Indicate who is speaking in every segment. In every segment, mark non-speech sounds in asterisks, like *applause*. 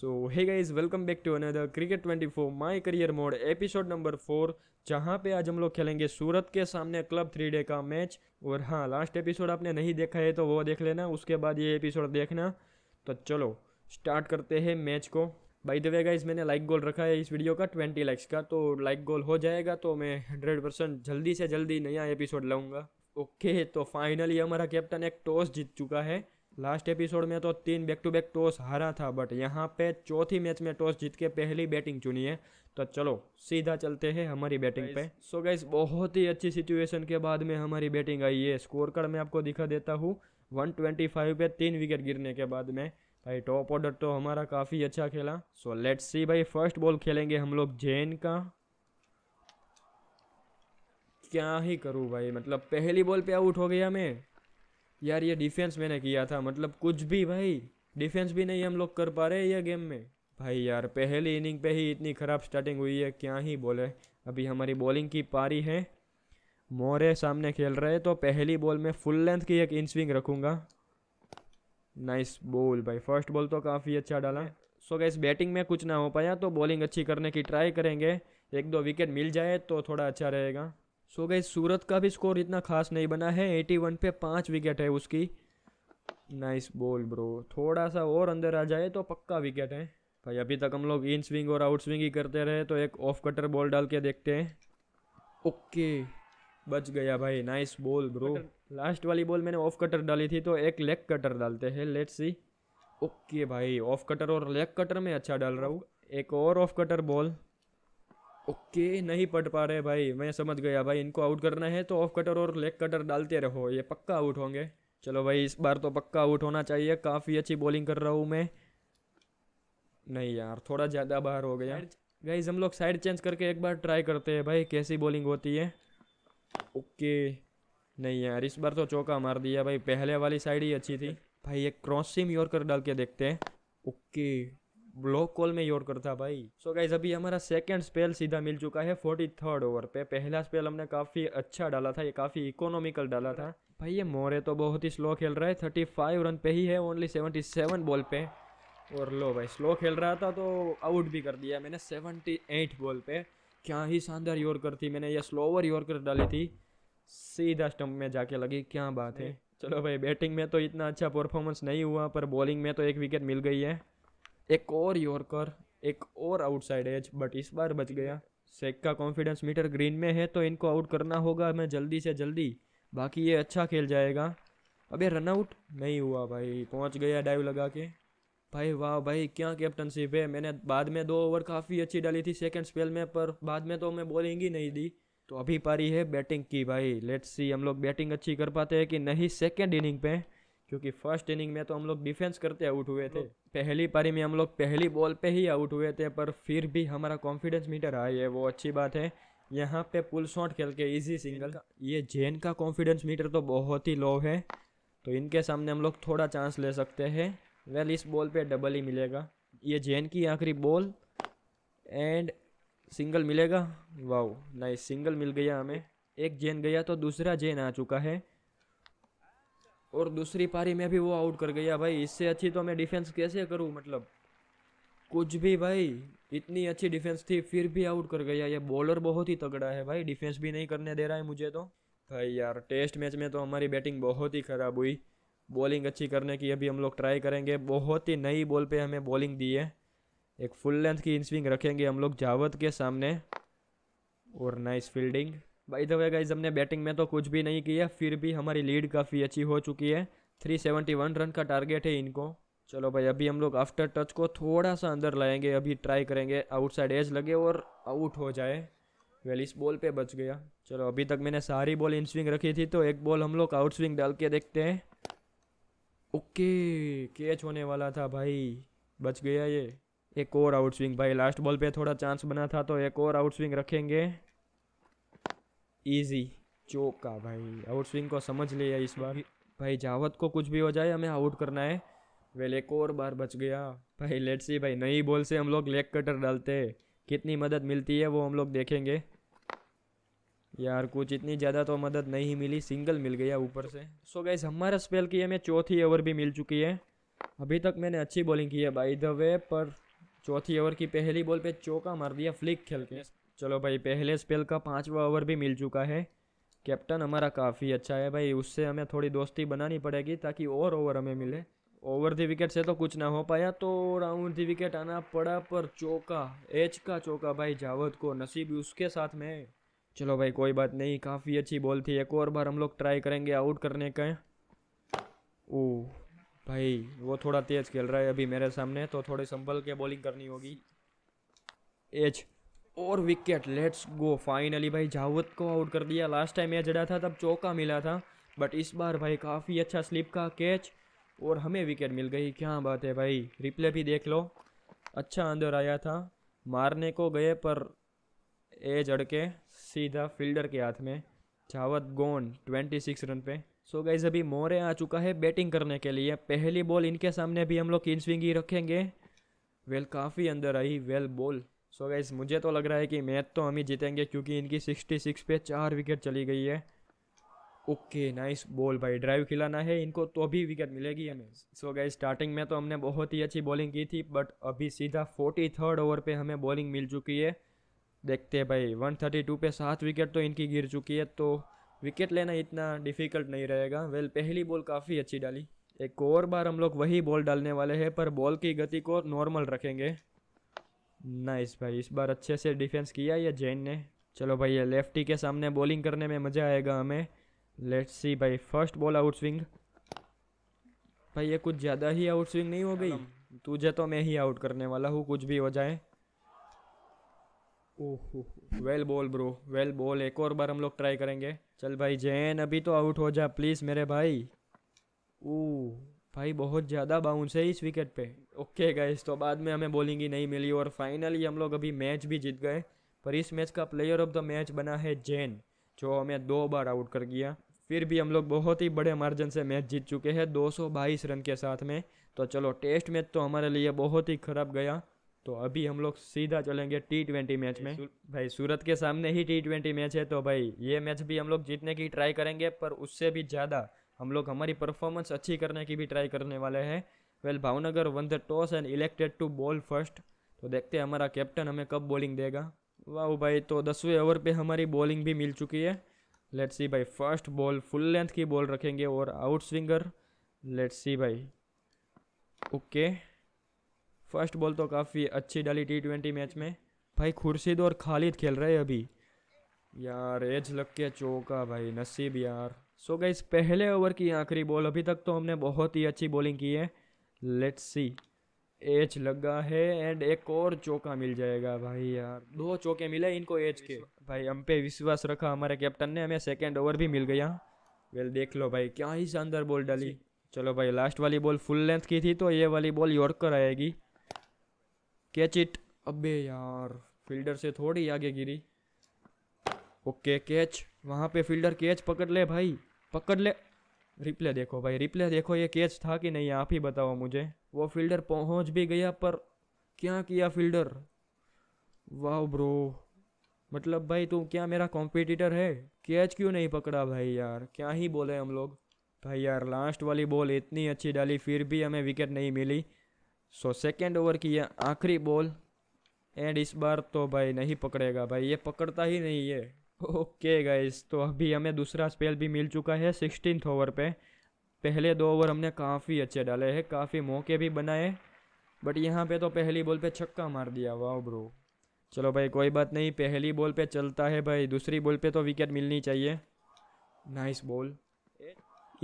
Speaker 1: So hey guys welcome back to another cricket 24 my career mode episode number four जहां पे आज हम लोग खेलेंगे सूरत के सामने क्लब थ्री डे का मैच और हाँ लास्ट एपिसोड आपने नहीं देखा है तो वो देख लेना उसके बाद ये एपिसोड देखना तो चलो स्टार्ट करते हैं मैच को बाई द वे गाइज मैंने लाइक गोल रखा है इस वीडियो का ट्वेंटी लाइक्स का तो लाइक गोल हो जाएगा तो मैं हंड्रेड परसेंट जल्दी से जल्दी नया एपिसोड लाऊंगा ओके तो फाइनली हमारा कैप्टन एक टॉस जीत चुका है लास्ट एपिसोड में तो तीन बैक टू बैक टॉस हारा था बट यहाँ पे चौथी मैच में टॉस जीत के पहली बैटिंग चुनी है तो चलो सीधा चलते हैं हमारी बैटिंग पे सो गाइस बहुत ही अच्छी सिचुएशन के बाद में हमारी बैटिंग आई है स्कोर कार्ड मैं आपको दिखा देता हूँ 125 पे तीन विकेट गिरने के बाद में भाई टॉप ऑर्डर तो हमारा काफ़ी अच्छा खेला सो लेट्स सी भाई फर्स्ट बॉल खेलेंगे हम लोग जैन का क्या ही करूँ भाई मतलब पहली बॉल पे आउट हो गया मैं यार ये डिफेंस मैंने किया था मतलब कुछ भी भाई डिफेंस भी नहीं हम लोग कर पा रहे ये गेम में भाई यार पहली इनिंग पे ही इतनी ख़राब स्टार्टिंग हुई है क्या ही बोले अभी हमारी बॉलिंग की पारी है मोरे सामने खेल रहे तो पहली बॉल में फुल लेंथ की एक इन स्विंग रखूँगा नाइस बॉल भाई फर्स्ट बॉल तो काफ़ी अच्छा डाला सो गैस बैटिंग में कुछ ना हो पाया तो बॉलिंग अच्छी करने की ट्राई करेंगे एक दो विकेट मिल जाए तो थोड़ा अच्छा रहेगा सो गई सूरत का भी स्कोर इतना खास नहीं बना है एटी वन पे पाँच विकेट है उसकी नाइस बॉल ब्रो थोड़ा सा और अंदर आ जाए तो पक्का विकेट है भाई अभी तक हम लोग इन स्विंग और आउट स्विंग ही करते रहे तो एक ऑफ कटर बॉल डाल के देखते हैं ओके बच गया भाई नाइस बॉल ब्रो लास्ट वाली बॉल मैंने ऑफ कटर डाली थी तो एक लेग कटर डालते हैं लेट सी ओके भाई ऑफ कटर और लेग कटर में अच्छा डाल रहा हूँ एक और ऑफ कटर बॉल ओके नहीं पढ़ पा रहे भाई मैं समझ गया भाई इनको आउट करना है तो ऑफ कटर और लेग कटर डालते रहो ये पक्का आउट होंगे चलो भाई इस बार तो पक्का आउट होना चाहिए काफ़ी अच्छी बॉलिंग कर रहा हूँ मैं नहीं यार थोड़ा ज़्यादा बाहर हो गया गाइज हम लोग साइड चेंज करके एक बार ट्राई करते हैं भाई कैसी बॉलिंग होती है ओके नहीं यार इस बार तो चौका मार दिया भाई पहले वाली साइड ही अच्छी थी भाई एक क्रॉसिंग कर डाल के देखते हैं ओके ब्लॉक कॉल में योर करता भाई सो गाइज अभी हमारा सेकंड स्पेल सीधा मिल चुका है फोर्टी थर्ड ओवर पे पहला स्पेल हमने काफ़ी अच्छा डाला था ये काफ़ी इकोनॉमिकल डाला था भाई ये मोरे तो बहुत ही स्लो खेल रहा है थर्टी फाइव रन पे ही है ओनली सेवेंटी सेवन बॉल पे और लो भाई स्लो खेल रहा था तो आउट भी कर दिया मैंने सेवनटी एट बॉल पे क्या ही शानदार कर थी मैंने यह स्लोवर कर डाली थी सीधा स्टम्प में जाके लगी क्या बात है चलो भाई बैटिंग में तो इतना अच्छा परफॉर्मेंस नहीं हुआ पर बॉलिंग में तो एक विकेट मिल गई है एक और यॉर्कर एक और आउटसाइड एज बट इस बार बच गया सेक का कॉन्फिडेंस मीटर ग्रीन में है तो इनको आउट करना होगा हमें जल्दी से जल्दी बाकी ये अच्छा खेल जाएगा अब ये रनआउट नहीं हुआ भाई पहुंच गया डाइव लगा के भाई वाह भाई क्या कैप्टनशिप है मैंने बाद में दो ओवर काफ़ी अच्छी डाली थी सेकेंड स्पेल में पर बाद में तो मैं बॉलिंग ही नहीं दी तो अभी पारी है बैटिंग की भाई लेट्स सी हम लोग बैटिंग अच्छी कर पाते हैं कि नहीं सेकेंड इनिंग पे क्योंकि फर्स्ट इनिंग में तो हम लोग डिफेंस करते आउट हुए थे हाँ। पहली पारी में हम लोग पहली बॉल पे ही आउट हुए थे पर फिर भी हमारा कॉन्फिडेंस मीटर हाई है वो अच्छी बात है यहाँ पे पुल शॉट खेल के इजी सिंगल ये जैन का कॉन्फिडेंस मीटर तो बहुत ही लो है तो इनके सामने हम लोग थोड़ा चांस ले सकते हैं वेल इस बॉल पे डबल ही मिलेगा ये जैन की आखिरी बॉल एंड सिंगल मिलेगा वाओ नाइस सिंगल मिल गया हमें एक जैन गया तो दूसरा जैन आ चुका है और दूसरी पारी में भी वो आउट कर गया भाई इससे अच्छी तो मैं डिफेंस कैसे करूँ मतलब कुछ भी भाई इतनी अच्छी डिफेंस थी फिर भी आउट कर गया ये बॉलर बहुत ही तगड़ा है भाई डिफेंस भी नहीं करने दे रहा है मुझे तो भाई यार टेस्ट मैच में तो हमारी बैटिंग बहुत ही ख़राब हुई बॉलिंग अच्छी करने की अभी हम लोग ट्राई करेंगे बहुत ही नई बॉल पे हमें बॉलिंग दी है एक फुल लेंथ की इन स्विंग रखेंगे हम लोग जावत के सामने और nice fielding by the way guys हमने बैटिंग में तो कुछ भी नहीं किया फिर भी हमारी लीड काफ़ी अच्छी हो चुकी है 371 रन का टारगेट है इनको चलो भाई अभी हम लोग आफ्टर टच को थोड़ा सा अंदर लाएंगे अभी ट्राई करेंगे आउटसाइड एज लगे और आउट हो जाए वेल इस बॉल पे बच गया चलो अभी तक मैंने सारी बॉल इन स्विंग रखी थी तो एक बॉल हम लोग आउट स्विंग डाल के देखते हैं ओके कैच होने वाला था भाई बच गया ये एक और आउट स्विंग भाई लास्ट बॉल पे थोड़ा चांस बना था तो एक और आउट स्विंग रखेंगे इजी चौका भाई आउट स्विंग को समझ लिया इस बार *laughs* भाई जावत को कुछ भी हो जाए हमें आउट करना है वेल एक और बार बच गया भाई लेट सी भाई नई बॉल से हम लोग लेग कटर डालते हैं कितनी मदद मिलती है वो हम लोग देखेंगे यार कुछ इतनी ज़्यादा तो मदद नहीं मिली सिंगल मिल गया ऊपर से सो गाइज गैस हमारा स्पेल की हमें चौथी ओवर भी मिल चुकी है अभी तक मैंने अच्छी बॉलिंग की है बाई द वे पर चौथी ओवर की पहली बॉल पे चौका मार दिया फ्लिक खेल के चलो भाई पहले स्पेल का पाँचवा ओवर भी मिल चुका है कैप्टन हमारा काफ़ी अच्छा है भाई उससे हमें थोड़ी दोस्ती बनानी पड़ेगी ताकि और ओवर हमें मिले ओवर दी विकेट से तो कुछ ना हो पाया तो राउंड दी विकेट आना पड़ा पर चौका एच का चौका भाई जावद को नसीब उसके साथ में चलो भाई कोई बात नहीं काफ़ी अच्छी बॉल थी एक और बार हम लोग ट्राई करेंगे आउट करने का ओ भाई वो थोड़ा तेज़ खेल रहा है अभी मेरे सामने तो थोड़ी संभल के बॉलिंग करनी होगी एच और विकेट लेट्स गो फाइनली भाई जावत को आउट कर दिया लास्ट टाइम यह जड़ा था तब चौका मिला था बट इस बार भाई काफ़ी अच्छा स्लिप का कैच और हमें विकेट मिल गई क्या बात है भाई रिप्ले भी देख लो अच्छा अंदर आया था मारने को गए पर ए जड़ के सीधा फील्डर के हाथ में जावत गोन 26 रन पे सो so गाइज अभी मोरे आ चुका है बैटिंग करने के लिए पहली बॉल इनके सामने भी हम लोग किन स्विंग ही रखेंगे वेल काफ़ी अंदर आई well ball so so guys मुझे तो लग रहा है कि मैच तो हम ही जीतेंगे क्योंकि इनकी 66 पे चार विकेट चली गई है ओके नाइस बॉल भाई ड्राइव खिलाना है इनको तो भी विकेट मिलेगी हमें सो गाइज स्टार्टिंग में तो हमने बहुत ही अच्छी बॉलिंग की थी बट अभी सीधा फोर्टी थर्ड ओवर पर हमें बॉलिंग मिल चुकी है देखते हैं भाई टू पे सात विकेट तो इनकी गिर चुकी है तो विकेट लेना इतना डिफ़िकल्ट नहीं रहेगा वेल पहली बॉल काफ़ी अच्छी डाली एक और बार हम लोग वही बॉल डालने वाले हैं पर बॉल की गति को नॉर्मल रखेंगे नाइस भाई इस बार अच्छे से डिफेंस किया ये जैन ने चलो भाई ये लेफ्टी के सामने बॉलिंग करने में मज़ा आएगा हमें लेट्स सी भाई फर्स्ट बॉल आउट स्विंग भाई ये कुछ ज़्यादा ही आउट स्विंग नहीं हो गई तुझे तो मैं ही आउट करने वाला हूँ कुछ भी हो जाए oh well ball bro well ball एक और बार हम लोग ट्राई करेंगे चल भाई जैन अभी तो आउट हो जा प्लीज़ मेरे भाई ओह भाई बहुत ज़्यादा बाउंस है इस विकेट पे ओके गए तो बाद में हमें बॉलिंग ही नहीं मिली और फाइनली हम लोग अभी मैच भी जीत गए पर इस मैच का प्लेयर ऑफ द मैच बना है जैन जो हमें दो बार आउट कर गया फिर भी हम लोग बहुत ही बड़े मार्जिन से मैच जीत चुके हैं दो रन के साथ में तो चलो टेस्ट मैच तो हमारे लिए बहुत ही खराब गया तो अभी हम लोग सीधा चलेंगे टी ट्वेंटी मैच में भाई सूरत के सामने ही टी ट्वेंटी मैच है तो भाई ये मैच भी हम लोग जीतने की ट्राई करेंगे पर उससे भी ज़्यादा हम लोग हमारी परफॉर्मेंस अच्छी करने की भी ट्राई करने वाले हैं well Bhavnagar won the toss and elected to bowl first तो देखते हैं हमारा कैप्टन हमें कब बॉलिंग देगा वाह भाई तो दसवें ओवर पे हमारी बॉलिंग भी मिल चुकी है लेट्स सी भाई फर्स्ट बॉल फुल लेंथ की बॉल रखेंगे और आउट स्विंगर लेट सी भाई ओके फर्स्ट बॉल तो काफ़ी अच्छी डाली टी ट्वेंटी मैच में भाई खुर्शीद और खालिद खेल रहे हैं अभी यार एज लग के चौका भाई नसीब यार सो so गाइस पहले ओवर की आखिरी बॉल अभी तक तो हमने बहुत ही अच्छी बॉलिंग की है लेट्स सी एच लगा है एंड एक और चौका मिल जाएगा भाई यार दो चौके मिले इनको एच के भाई हम पे विश्वास रखा हमारे कैप्टन ने हमें सेकेंड ओवर भी मिल गया वेल देख लो भाई क्या ही शानदार बॉल डाली चलो भाई लास्ट वाली बॉल फुल लेंथ की थी तो ये वाली बॉल यॉर्कर आएगी कैच इट अबे यार फील्डर से थोड़ी आगे गिरी ओके कैच वहाँ पे फील्डर कैच पकड़ ले भाई पकड़ ले रिप्ले देखो भाई रिप्ले देखो ये कैच था कि नहीं आप ही बताओ मुझे वो फील्डर पहुंच भी गया पर क्या किया फील्डर वाह ब्रो मतलब भाई तू क्या मेरा कॉम्पिटिटर है कैच क्यों नहीं पकड़ा भाई यार क्या ही बोले हम लोग भाई यार लास्ट वाली बॉल इतनी अच्छी डाली फिर भी हमें विकेट नहीं मिली सो सेकेंड ओवर की आखिरी बॉल एंड इस बार तो भाई नहीं पकड़ेगा भाई ये पकड़ता ही नहीं है ओके गाइज तो अभी हमें दूसरा स्पेल भी मिल चुका है सिक्सटीन ओवर पे पहले दो ओवर हमने काफ़ी अच्छे डाले हैं काफ़ी मौके भी बनाए बट यहाँ पे तो पहली बॉल पे छक्का मार दिया वाह ब्रो चलो भाई कोई बात नहीं पहली बॉल पे चलता है भाई दूसरी बॉल पे तो विकेट मिलनी चाहिए नाइस बॉल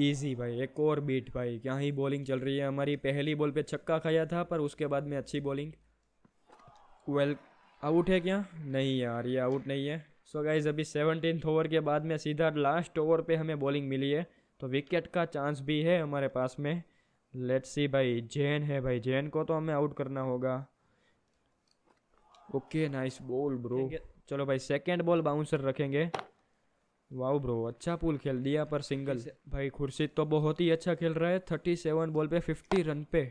Speaker 1: इजी भाई एक और बीट भाई क्या ही बॉलिंग चल रही है हमारी पहली बॉल पे छक्का खाया था पर उसके बाद में अच्छी बॉलिंग वेल आउट है क्या नहीं यार ये आउट नहीं है सो गाइज़ अभी सेवनटीन ओवर के बाद में सीधा लास्ट ओवर पे हमें बॉलिंग मिली है तो विकेट का चांस भी है हमारे पास में लेट्स सी भाई जैन है भाई जैन को तो हमें आउट करना होगा ओके नाइस बॉल ब्रो चलो भाई सेकेंड बॉल बाउंसर रखेंगे वाओ ब्रो अच्छा पुल खेल दिया पर सिंगल भाई खुर्शीद तो बहुत ही अच्छा खेल रहा है थर्टी सेवन बॉल पे फिफ्टी रन पे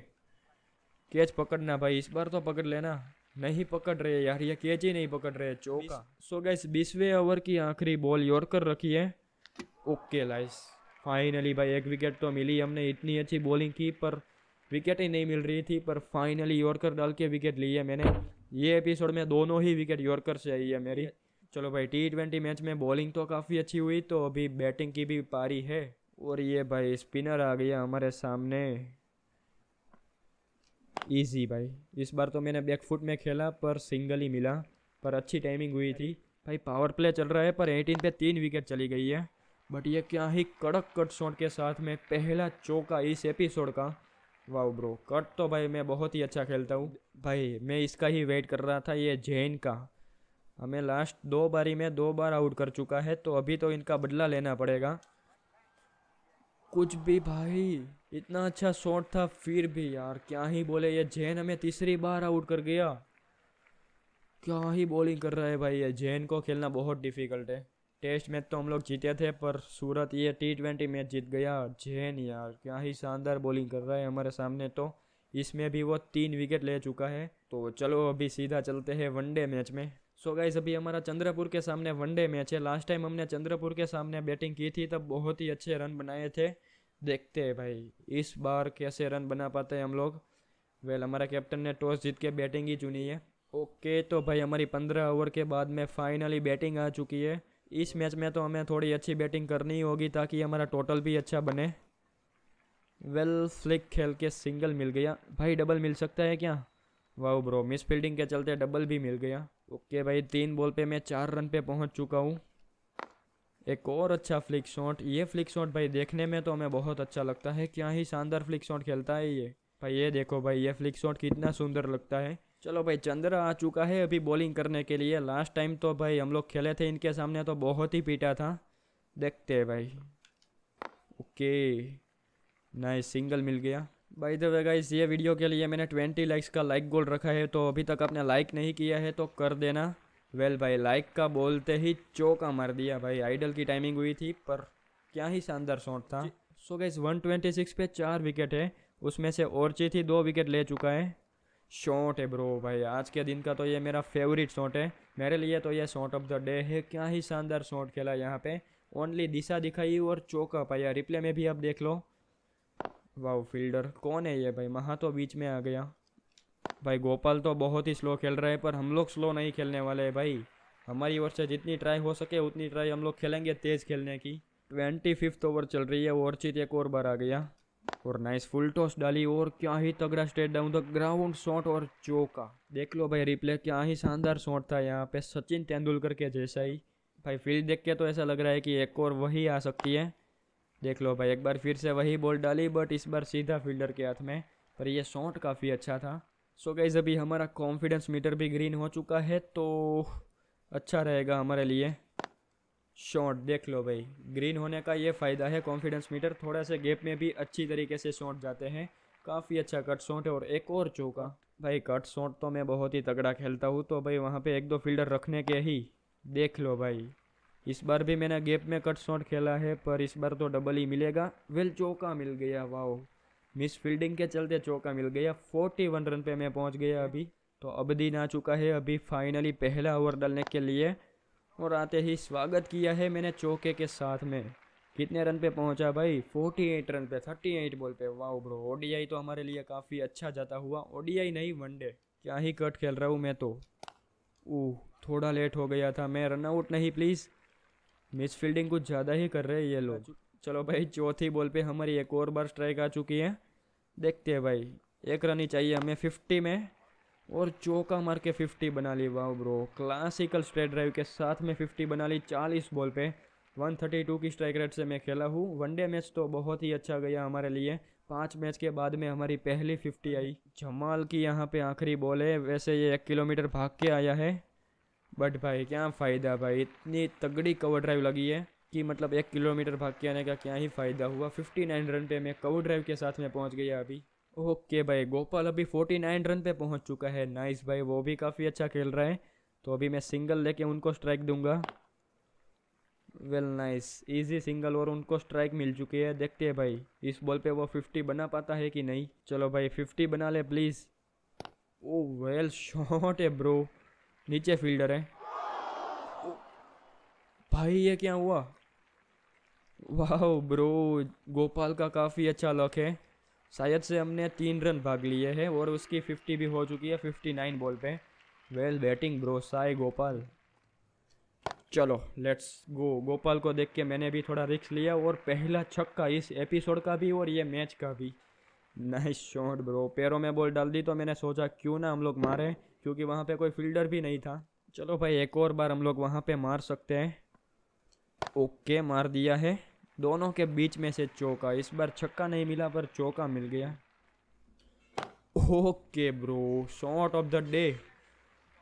Speaker 1: कैच पकड़ना भाई इस बार तो पकड़ लेना नहीं पकड़ रहे यार ये कैच ही नहीं पकड़ रहे चौका सो गैस बीसवें ओवर की आखिरी बॉल यॉर्कर रखी है ओके लाइस फाइनली भाई एक विकेट तो मिली हमने इतनी अच्छी बॉलिंग की पर विकेट ही नहीं मिल रही थी पर फाइनली यॉर्कर डाल के विकेट ली है मैंने ये एपिसोड में दोनों ही विकेट यॉर्कर से आई है मेरी चलो भाई टी ट्वेंटी मैच में बॉलिंग तो काफ़ी अच्छी हुई तो अभी बैटिंग की भी पारी है और ये भाई स्पिनर आ गया हमारे सामने ईजी भाई इस बार तो मैंने बैकफुट में खेला पर सिंगल ही मिला पर अच्छी टाइमिंग हुई थी भाई पावर प्ले चल रहा है पर एटीन पे तीन विकेट चली गई है बट ये क्या ही कड़क कट शॉट के साथ में पहला चौका इस एपिसोड का वाह ब्रो कट तो भाई मैं बहुत ही अच्छा खेलता हूँ भाई मैं इसका ही वेट कर रहा था ये जैन का हमें लास्ट दो बारी में दो बार आउट कर चुका है तो अभी तो इनका बदला लेना पड़ेगा कुछ भी भाई इतना अच्छा शॉट था फिर भी यार क्या ही बोले ये जैन हमें तीसरी बार आउट कर गया क्या ही बॉलिंग कर रहा है भाई ये जैन को खेलना बहुत डिफिकल्ट है टेस्ट मैच तो हम लोग जीते थे पर सूरत ये टी ट्वेंटी मैच जीत गया जैन यार क्या ही शानदार बॉलिंग कर रहा है हमारे सामने तो इसमें भी वो तीन विकेट ले चुका है तो चलो अभी सीधा चलते हैं वनडे मैच में सो so गाइज अभी हमारा चंद्रपुर के सामने वनडे मैच है लास्ट टाइम हमने चंद्रपुर के सामने बैटिंग की थी तब बहुत ही अच्छे रन बनाए थे देखते हैं भाई इस बार कैसे रन बना पाते हैं हम लोग वेल हमारा कैप्टन ने टॉस जीत के बैटिंग ही चुनी है ओके तो भाई हमारी पंद्रह ओवर के बाद में फाइनली बैटिंग आ चुकी है इस मैच में तो हमें थोड़ी अच्छी बैटिंग करनी होगी ताकि हमारा टोटल भी अच्छा बने वेल फ्लिक खेल के सिंगल मिल गया भाई डबल मिल सकता है क्या वाह ब्रो मिस फील्डिंग के चलते डबल भी मिल गया ओके भाई तीन बॉल पे मैं चार रन पे पहुंच चुका हूँ एक और अच्छा फ्लिक शॉट ये फ्लिक शॉट भाई देखने में तो हमें बहुत अच्छा लगता है क्या ही शानदार फ्लिक शॉट खेलता है ये भाई ये देखो भाई ये फ्लिक शॉट कितना सुंदर लगता है चलो भाई चंद्र आ चुका है अभी बॉलिंग करने के लिए लास्ट टाइम तो भाई हम लोग खेले थे इनके सामने तो बहुत ही पीटा था देखते हैं भाई ओके नाइस सिंगल मिल गया भाई तो वे गाइस ये वीडियो के लिए मैंने 20 लाइक्स का लाइक गोल रखा है तो अभी तक आपने लाइक नहीं किया है तो कर देना वेल भाई लाइक का बोलते ही चौका मार दिया भाई आइडल की टाइमिंग हुई थी पर क्या ही शानदार शॉट था सो गैस 126 पे चार विकेट है उसमें से और ची थी दो विकेट ले चुका है शॉट है ब्रो भाई आज के दिन का तो ये मेरा फेवरेट शॉट है मेरे लिए तो ये शॉट ऑफ द डे है क्या ही शानदार शॉट खेला यहाँ पे ओनली दिशा दिखाई और चौका पाया रिप्ले में भी आप देख लो वाह फील्डर कौन है ये भाई महा तो बीच में आ गया भाई गोपाल तो बहुत ही स्लो खेल रहे हैं पर हम लोग स्लो नहीं खेलने वाले हैं भाई हमारी ओर से जितनी ट्राई हो सके उतनी ट्राई हम लोग खेलेंगे तेज़ खेलने की ट्वेंटी फिफ्थ ओवर चल रही है ओवरचित एक और बार आ गया और नाइस फुल टॉस डाली और क्या ही तगड़ा straight down the ground shot और चौका देख लो भाई रिप्ले क्या ही शानदार शॉट था यहाँ पे सचिन तेंदुलकर के जैसा ही भाई फील्ड देख के तो ऐसा लग रहा है कि एक और वही आ सकती है देख लो भाई एक बार फिर से वही बॉल डाली बट इस बार सीधा फील्डर के हाथ में पर यह शॉट काफ़ी अच्छा था सो so गाइज़ अभी हमारा कॉन्फिडेंस मीटर भी ग्रीन हो चुका है तो अच्छा रहेगा हमारे लिए शॉट देख लो भाई ग्रीन होने का ये फ़ायदा है कॉन्फिडेंस मीटर थोड़ा से गेप में भी अच्छी तरीके से शॉट जाते हैं काफ़ी अच्छा कट शॉट है और एक और चौका भाई कट शॉट तो मैं बहुत ही तगड़ा खेलता हूँ तो भाई वहाँ पे एक दो फील्डर रखने के ही देख लो भाई इस बार भी मैंने गेप में कट शॉट खेला है पर इस बार तो डबल ही मिलेगा वेल चौका मिल गया वाओ मिस फील्डिंग के चलते चौका मिल गया फोर्टी वन रन पे मैं पहुंच गया अभी तो अब दिन आ चुका है अभी फाइनली पहला ओवर डालने के लिए और आते ही स्वागत किया है मैंने चौके के साथ में कितने रन पे पहुंचा भाई 48 रन पे 38 बॉल पे वाह ब्रो ओडीआई तो हमारे लिए काफ़ी अच्छा जाता हुआ ओडीआई नहीं वनडे क्या ही कट खेल रहा हूँ मैं तो ओह थोड़ा लेट हो गया था मैं रन आउट नहीं प्लीज़ मिस फील्डिंग कुछ ज़्यादा ही कर रहे हैं ये लोग चलो भाई चौथी बॉल पे हमारी एक और बार स्ट्राइक आ चुकी है देखते हैं भाई एक रन ही चाहिए हमें फिफ्टी में और चौका मार के फिफ्टी बना ली वाह ब्रो क्लासिकल स्ट्रेट ड्राइव के साथ में फिफ्टी बना ली चालीस बॉल पे 132 की स्ट्राइक रेट से मैं खेला हूँ वनडे मैच तो बहुत ही अच्छा गया हमारे लिए पाँच मैच के बाद में हमारी पहली फिफ्टी आई जमाल की यहाँ पे आखिरी बॉल है वैसे ये एक किलोमीटर भाग के आया है बट भाई क्या फ़ायदा भाई इतनी तगड़ी कवर ड्राइव लगी है कि मतलब एक किलोमीटर भाग के आने का क्या ही फ़ायदा हुआ 59 रन पे मैं कऊ ड्राइव के साथ में पहुंच गया अभी ओके भाई गोपाल अभी 49 रन पे पहुंच चुका है नाइस भाई वो भी काफ़ी अच्छा खेल रहा है तो अभी मैं सिंगल लेके उनको स्ट्राइक दूंगा वेल नाइस इजी सिंगल और उनको स्ट्राइक मिल चुकी है देखते हैं भाई इस बॉल पे वो फिफ्टी बना पाता है कि नहीं चलो भाई फिफ्टी बना ले प्लीज़ ओ वेल शॉट है ब्रो नीचे फील्डर है भाई ये क्या हुआ वाह ब्रो गोपाल का काफ़ी अच्छा लक है शायद से हमने तीन रन भाग लिए हैं और उसकी फिफ्टी भी हो चुकी है फिफ्टी नाइन बॉल पे well batting bro Sai Gopal चलो लेट्स गो गोपाल को देख के मैंने भी थोड़ा रिक्स लिया और पहला छक्का इस एपिसोड का भी और ये मैच का भी नाइस शॉट ब्रो पैरों में बॉल डाल दी तो मैंने सोचा क्यों ना हम लोग मारें क्योंकि वहाँ पे कोई फील्डर भी नहीं था चलो भाई एक और बार हम लोग वहाँ पे मार सकते हैं ओके मार दिया है दोनों के बीच में से चौका इस बार छक्का नहीं मिला पर चौका मिल गया okay bro shot of the day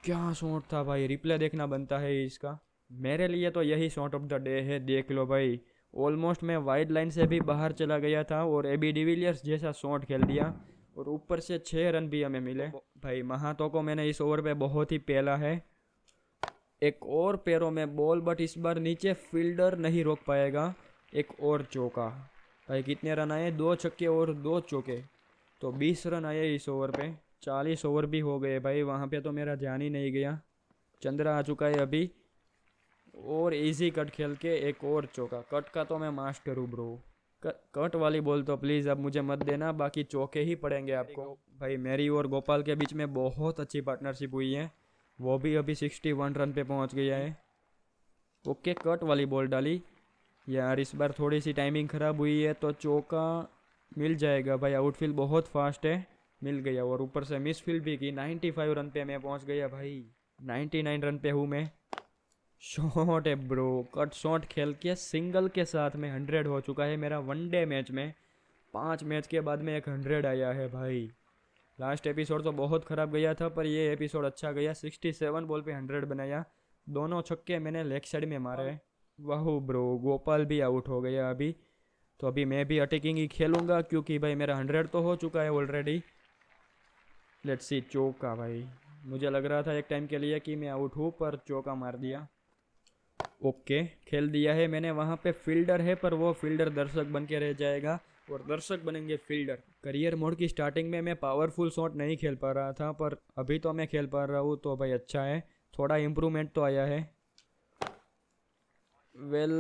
Speaker 1: क्या शॉट था भाई रिप्ले देखना बनता है इसका मेरे लिए तो यही शॉट ऑफ द डे है देख लो भाई ऑलमोस्ट मैं वाइड लाइन से भी बाहर चला गया था और ए बी डिविलियर्स जैसा शॉट खेल दिया और ऊपर से छः रन भी हमें मिले भाई महातो को मैंने इस ओवर पे बहुत ही पहला है एक और पैरों में बॉल बट इस बार नीचे फील्डर नहीं रोक पाएगा एक और चौका भाई कितने रन आए दो छक्के और दो चौके तो बीस रन आए इस ओवर पे चालीस ओवर भी हो गए भाई वहाँ पे तो मेरा ध्यान ही नहीं गया चंद्रा आ चुका है अभी और इजी कट खेल के एक और चौका कट का तो मैं मास्टर हूँ ब्रो कट वाली बॉल तो प्लीज़ अब मुझे मत देना बाकी चौके ही पड़ेंगे आपको भाई मेरी और गोपाल के बीच में बहुत अच्छी पार्टनरशिप हुई है वो भी अभी सिक्सटी वन रन पर पहुँच गया है ओके कट वाली बॉल डाली यार इस बार थोड़ी सी टाइमिंग ख़राब हुई है तो चौका मिल जाएगा भाई आउटफील्ड बहुत फास्ट है मिल गया और ऊपर से मिस फील्ड भी की 95 रन पे मैं पहुंच गया भाई 99 रन पे हूँ मैं शॉट है ब्रो कट शॉट खेल के सिंगल के साथ में हंड्रेड हो चुका है मेरा वन डे मैच में पाँच मैच के बाद में एक हंड्रेड आया है भाई लास्ट एपिसोड तो बहुत ख़राब गया था पर ये एपिसोड अच्छा गया 67 बॉल पे हंड्रेड बनाया दोनों छक्के मैंने लेग साइड में मारे वाह ब्रो गोपाल भी आउट हो गया अभी तो अभी मैं भी अटैकिंग ही खेलूँगा क्योंकि भाई मेरा हंड्रेड तो हो चुका है ऑलरेडी लेट्स सी चौका भाई मुझे लग रहा था एक टाइम के लिए कि मैं आउट हूँ पर चौका मार दिया ओके खेल दिया है मैंने वहाँ पे फील्डर है पर वो फील्डर दर्शक बन के रह जाएगा और दर्शक बनेंगे फील्डर करियर मोड की स्टार्टिंग में मैं पावरफुल शॉट नहीं खेल पा रहा था पर अभी तो मैं खेल पा रहा हूँ तो भाई अच्छा है थोड़ा इम्प्रूवमेंट तो आया है वेल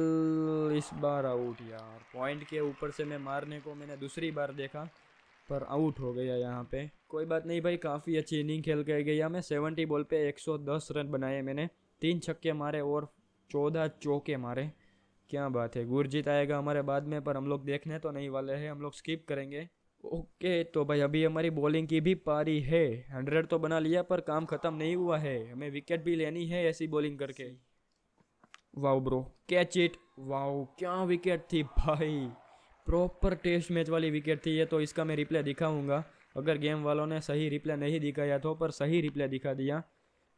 Speaker 1: इस बार आउट यार पॉइंट के ऊपर से मैं मारने को मैंने दूसरी बार देखा पर आउट हो गया यहाँ पे कोई बात नहीं भाई काफ़ी अच्छी इनिंग खेल के गई मैं सेवेंटी बॉल पे 110 रन बनाए मैंने तीन छक्के मारे और चौदह चौके मारे क्या बात है गुरजीत आएगा हमारे बाद में पर हम लोग देखने तो नहीं वाले हैं हम लोग स्किप करेंगे ओके तो भाई अभी हमारी बॉलिंग की भी पारी है हंड्रेड तो बना लिया पर काम ख़त्म नहीं हुआ है हमें विकेट भी लेनी है ऐसी बॉलिंग करके wow bro catch it wow क्या विकेट थी भाई प्रॉपर टेस्ट मैच वाली विकेट थी ये तो इसका मैं रिप्ले दिखाऊंगा अगर गेम वालों ने सही रिप्ले नहीं दिखाया तो पर सही रिप्ले दिखा दिया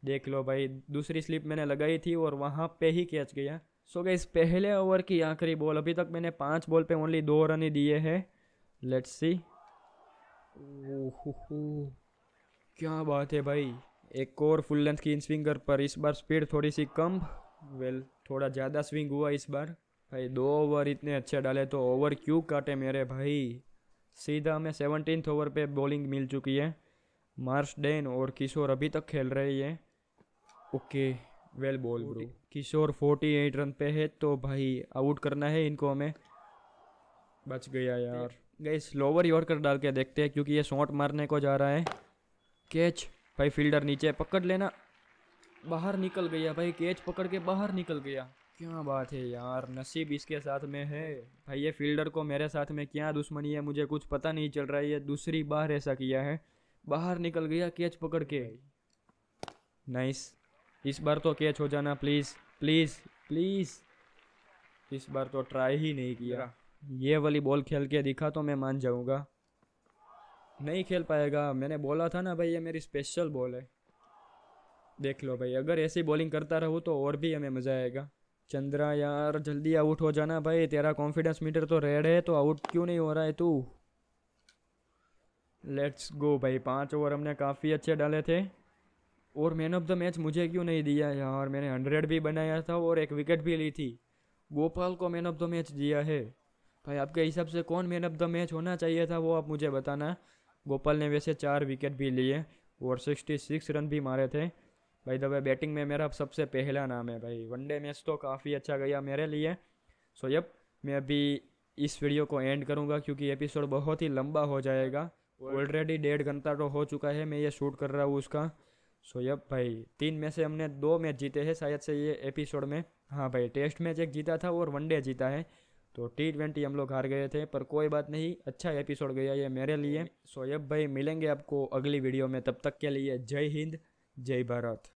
Speaker 1: देख लो भाई दूसरी स्लिप मैंने लगाई थी और वहाँ पे ही कैच गया सो गए इस पहले ओवर की आखिरी बॉल अभी तक मैंने पाँच बॉल पे ओनली दो रन ही दिए हैं लेट्स सी ओहो क्या बात है भाई एक और फुल लेंथ की इन स्विंगर पर इस बार स्पीड थोड़ी सी कम वेल थोड़ा ज़्यादा स्विंग हुआ इस बार भाई दो ओवर इतने अच्छे डाले तो ओवर क्यों काटे मेरे भाई सीधा हमें सेवनटीन ओवर पे बॉलिंग मिल चुकी है मार्स डेन और किशोर अभी तक खेल रहे हैं okay well ball bro Kishore forty eight run पे है तो भाई आउट करना है इनको हमें बच गया यार गई स्लोवर यॉर्कर डाल के देखते हैं क्योंकि ये शॉट मारने को जा रहा है कैच भाई फील्डर नीचे पकड़ लेना बाहर निकल गया भाई कैच पकड़ के बाहर निकल गया क्या बात है यार नसीब इसके साथ में है भाई ये फील्डर को मेरे साथ में क्या दुश्मनी है मुझे कुछ पता नहीं चल रहा है ये दूसरी बार ऐसा किया है बाहर निकल गया कैच पकड़ के नाइस इस बार तो कैच हो जाना प्लीज़ प्लीज़ प्लीज़ इस बार तो ट्राई ही नहीं किया ये वाली बॉल खेल के दिखा तो मैं मान जाऊँगा नहीं खेल पाएगा मैंने बोला था ना भाई ये मेरी स्पेशल बॉल है देख लो भाई अगर ऐसी बॉलिंग करता रहो तो और भी हमें मज़ा आएगा चंद्रा यार जल्दी आउट हो जाना भाई तेरा कॉन्फिडेंस मीटर तो रेड है तो आउट क्यों नहीं हो रहा है तू लेट्स गो भाई पांच ओवर हमने काफ़ी अच्छे डाले थे और मैन ऑफ द मैच मुझे क्यों नहीं दिया यार मैंने हंड्रेड भी बनाया था और एक विकेट भी ली थी गोपाल को मैन ऑफ द मैच दिया है भाई आपके हिसाब से कौन मैन ऑफ द मैच होना चाहिए था वो आप मुझे बताना गोपाल ने वैसे चार विकेट भी लिए और सिक्सटी सिक्स रन भी मारे थे भाई दबे बैटिंग में मेरा सबसे पहला नाम है भाई वनडे मैच तो काफ़ी अच्छा गया मेरे लिए सो यप मैं अभी इस वीडियो को एंड करूँगा क्योंकि एपिसोड बहुत ही लंबा हो जाएगा ऑलरेडी डेढ़ घंटा तो हो चुका है मैं ये शूट कर रहा हूँ उसका सो यप भाई तीन में से हमने दो मैच जीते हैं शायद से ये एपिसोड में हाँ भाई टेस्ट मैच एक जीता था और वनडे जीता है तो टी ट्वेंटी हम लोग हार गए थे पर कोई बात नहीं अच्छा एपिसोड गया ये मेरे लिए सो यप भाई मिलेंगे आपको अगली वीडियो में तब तक के लिए जय हिंद जय भारत